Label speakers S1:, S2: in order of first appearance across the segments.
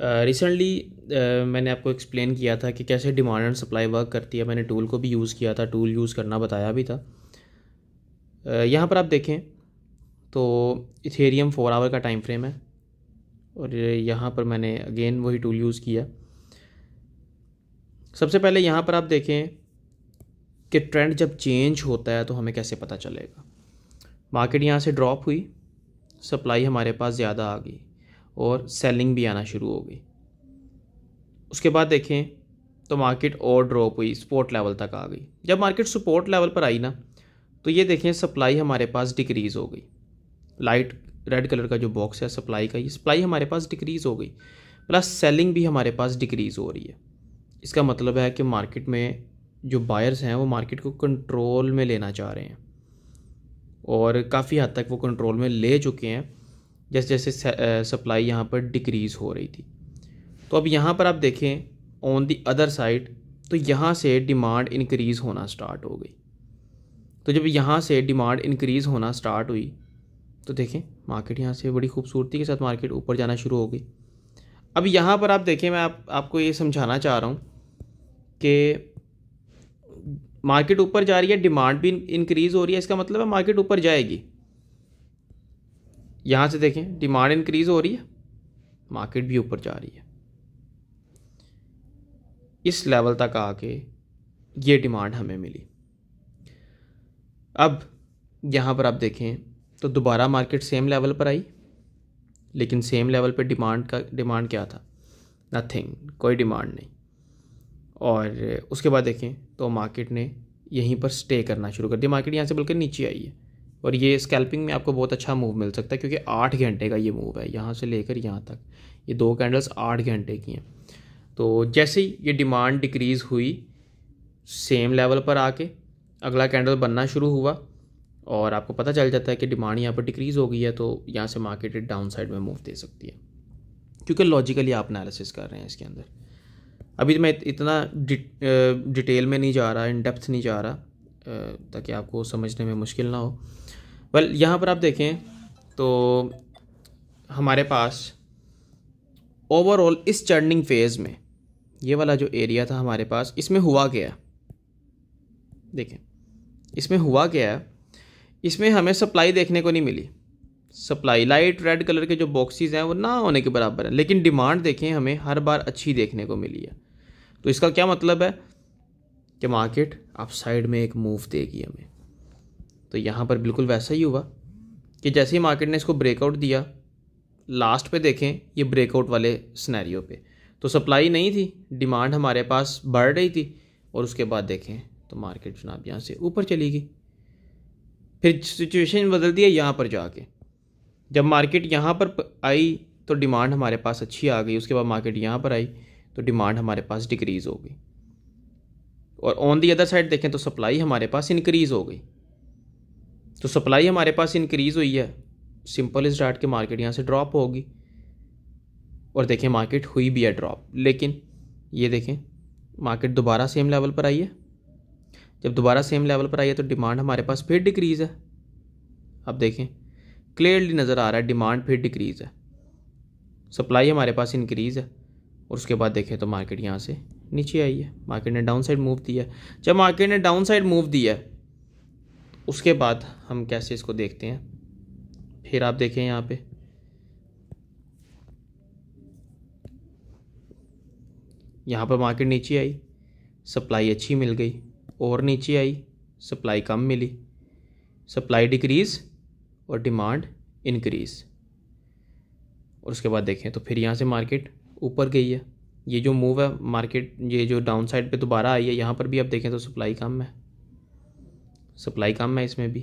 S1: recently uh, uh, मैंने आपको explain किया था कि कैसे डिमांड एंड सप्लाई वर्क करती है मैंने टूल को भी यूज़ किया था टूल यूज़ करना बताया भी था uh, यहाँ पर आप देखें तो इथेरियम फोर आवर का टाइम फ्रेम है और यहाँ पर मैंने अगेन वही टूल यूज़ किया सबसे पहले यहाँ पर आप देखें कि ट्रेंड जब चेंज होता है तो हमें कैसे पता चलेगा मार्केट यहाँ से ड्रॉप हुई सप्लाई हमारे पास ज़्यादा आ गई और सेलिंग भी आना शुरू हो गई उसके बाद देखें तो मार्केट और ड्रॉप हुई सपोर्ट लेवल तक आ गई जब मार्केट सपोर्ट लेवल पर आई ना तो ये देखें सप्लाई हमारे पास डिक्रीज़ हो गई लाइट रेड कलर का जो बॉक्स है सप्लाई का ये सप्लाई हमारे पास डिक्रीज़ हो गई प्लस सेलिंग भी हमारे पास डिक्रीज़ हो रही है इसका मतलब है कि मार्केट में जो बायर्स हैं वो मार्केट को कंट्रोल में लेना चाह रहे हैं और काफ़ी हद तक वो कंट्रोल में ले चुके हैं जैसे जैसे सप्लाई यहाँ पर डिक्रीज़ हो रही थी तो अब यहाँ पर आप देखें ऑन दी अदर साइड तो यहाँ से डिमांड इनक्रीज़ होना स्टार्ट हो गई तो जब यहाँ से डिमांड इनक्रीज़ होना स्टार्ट हुई तो देखें मार्केट यहाँ से बड़ी खूबसूरती के साथ मार्केट ऊपर जाना शुरू हो गई अब यहाँ पर आप देखें मैं आप आपको ये समझाना चाह रहा हूँ कि मार्केट ऊपर जा रही है डिमांड भी इंक्रीज़ हो रही है इसका मतलब है मार्केट ऊपर जाएगी यहाँ से देखें डिमांड इंक्रीज हो रही है मार्केट भी ऊपर जा रही है इस लेवल तक आके ये डिमांड हमें मिली अब यहाँ पर आप देखें तो दोबारा मार्केट सेम लेवल पर आई लेकिन सेम लेवल पर डिमांड का डिमांड क्या था नथिंग कोई डिमांड नहीं और उसके बाद देखें तो मार्केट ने यहीं पर स्टे करना शुरू कर दिया मार्केट यहाँ से बल्कि नीचे आई है और ये स्कैल्पिंग में आपको बहुत अच्छा मूव मिल सकता है क्योंकि आठ घंटे का ये मूव है यहाँ से लेकर यहाँ तक ये दो कैंडल्स आठ घंटे की हैं तो जैसे ही ये डिमांड डिक्रीज़ हुई सेम लेवल पर आके अगला कैंडल बनना शुरू हुआ और आपको पता चल जाता है कि डिमांड यहाँ पर डिक्रीज़ हो गई है तो यहाँ से मार्केट डाउन साइड में मूव दे सकती है क्योंकि लॉजिकली आप एनालिसिस कर रहे हैं इसके अंदर अभी मैं इतना डिटेल में नहीं जा रहा इन डेप्थ नहीं जा रहा ताकि आपको समझने में मुश्किल ना हो वेल well, यहाँ पर आप देखें तो हमारे पास ओवरऑल इस चर्निंग फेज़ में ये वाला जो एरिया था हमारे पास इसमें हुआ क्या देखें इसमें हुआ क्या इसमें हमें सप्लाई देखने को नहीं मिली सप्लाई लाइट रेड कलर के जो बॉक्सेस हैं वो ना होने के बराबर है लेकिन डिमांड देखें हमें हर बार अच्छी देखने को मिली है तो इसका क्या मतलब है कि मार्केट आप साइड में एक मूव देगी हमें तो यहाँ पर बिल्कुल वैसा ही हुआ कि जैसे ही मार्केट ने इसको ब्रेकआउट दिया लास्ट पे देखें ये ब्रेकआउट वाले स्नैरियो पे तो सप्लाई नहीं थी डिमांड हमारे पास बढ़ रही थी और उसके बाद देखें तो मार्केट जनाब यहाँ से ऊपर चली गई फिर सिचुएशन बदल दिया यहाँ पर जाके जब मार्केट यहाँ पर आई तो डिमांड हमारे पास अच्छी आ गई उसके बाद मार्केट यहाँ पर आई तो डिमांड हमारे पास डिक्रीज़ हो गई और ऑन दी अदर साइड देखें तो सप्लाई हमारे पास इंक्रीज़ हो गई तो सप्लाई हमारे पास इंक्रीज़ हुई है सिंपल इस डाट के मार्केट यहाँ से ड्रॉप होगी और देखें मार्केट हुई भी है ड्रॉप लेकिन ये देखें मार्केट दोबारा सेम लेवल पर आई है जब दोबारा सेम लेवल पर आई है तो डिमांड हमारे पास फिर डिक्रीज़ है अब देखें क्लियरली नज़र आ रहा है डिमांड फिर डिक्रीज़ है सप्लाई हमारे पास इंक्रीज़ है और उसके बाद देखें तो मार्केट यहाँ से नीचे आई है मार्केट ने डाउन साइड मूव दिया जब मार्केट ने डाउन साइड मूव दिया उसके बाद हम कैसे इसको देखते हैं फिर आप देखें यहाँ पे यहाँ पर मार्केट नीचे आई सप्लाई अच्छी मिल गई और नीचे आई सप्लाई कम मिली सप्लाई डिक्रीज़ और डिमांड इंक्रीज़ और उसके बाद देखें तो फिर यहाँ से मार्केट ऊपर गई है ये जो मूव है मार्केट ये जो डाउन साइड पर दोबारा आई है यहाँ पर भी आप देखें तो सप्लाई कम है सप्लाई कम है इसमें भी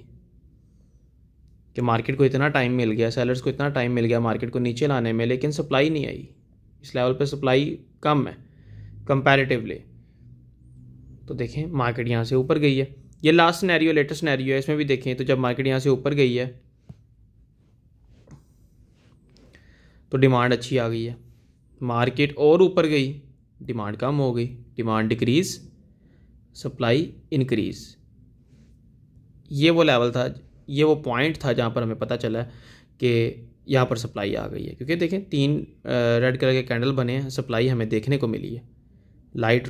S1: कि मार्केट को इतना टाइम मिल गया सेलर्स को इतना टाइम मिल गया मार्केट को नीचे लाने में लेकिन सप्लाई नहीं आई इस लेवल पे सप्लाई कम है कंपैरेटिवली तो देखें मार्केट यहाँ से ऊपर गई है ये लास्ट नैरियो लेटेस्ट नैरियो है इसमें भी देखें तो जब मार्केट यहाँ से ऊपर गई है तो डिमांड अच्छी आ गई है मार्केट और ऊपर गई डिमांड कम हो गई डिमांड डिक्रीज सप्लाई इंक्रीज ये वो लेवल था ये वो पॉइंट था जहाँ पर हमें पता चला कि यहाँ पर सप्लाई आ गई है क्योंकि देखें तीन रेड कलर के कैंडल बने हैं सप्लाई हमें देखने को मिली है लाइट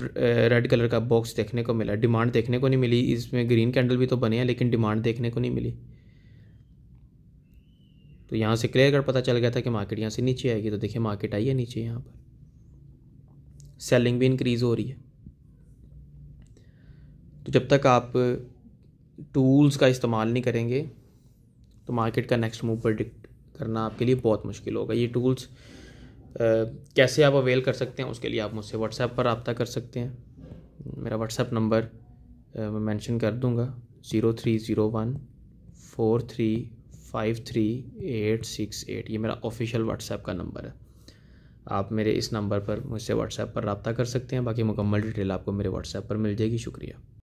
S1: रेड कलर का बॉक्स देखने को मिला डिमांड देखने को नहीं मिली इसमें ग्रीन कैंडल भी तो बने हैं लेकिन डिमांड देखने को नहीं मिली तो यहाँ से क्लियर कर पता चल गया था कि मार्केट यहाँ से नीचे आएगी तो देखिए मार्केट आई है नीचे यहाँ पर सेलिंग भी इंक्रीज़ हो रही है तो जब तक आप टूल्स का इस्तेमाल नहीं करेंगे तो मार्केट का नेक्स्ट मूव प्रडिक्ट करना आपके लिए बहुत मुश्किल होगा ये टूल्स आ, कैसे आप अवेल कर सकते हैं उसके लिए आप मुझसे व्हाट्सएप पर रबता कर सकते हैं मेरा व्हाट्सएप नंबर मैं मेंशन कर दूंगा zero three zero one four three five three eight six eight ये मेरा ऑफिशियल व्हाट्सएप का नंबर है आप मेरे इस नंबर पर मुझसे व्हाट्सएप पर रबता कर सकते हैं बाकी मुकम्मल डिटेल आपको मेरे व्हाट्सएप पर मिल जाएगी शुक्रिया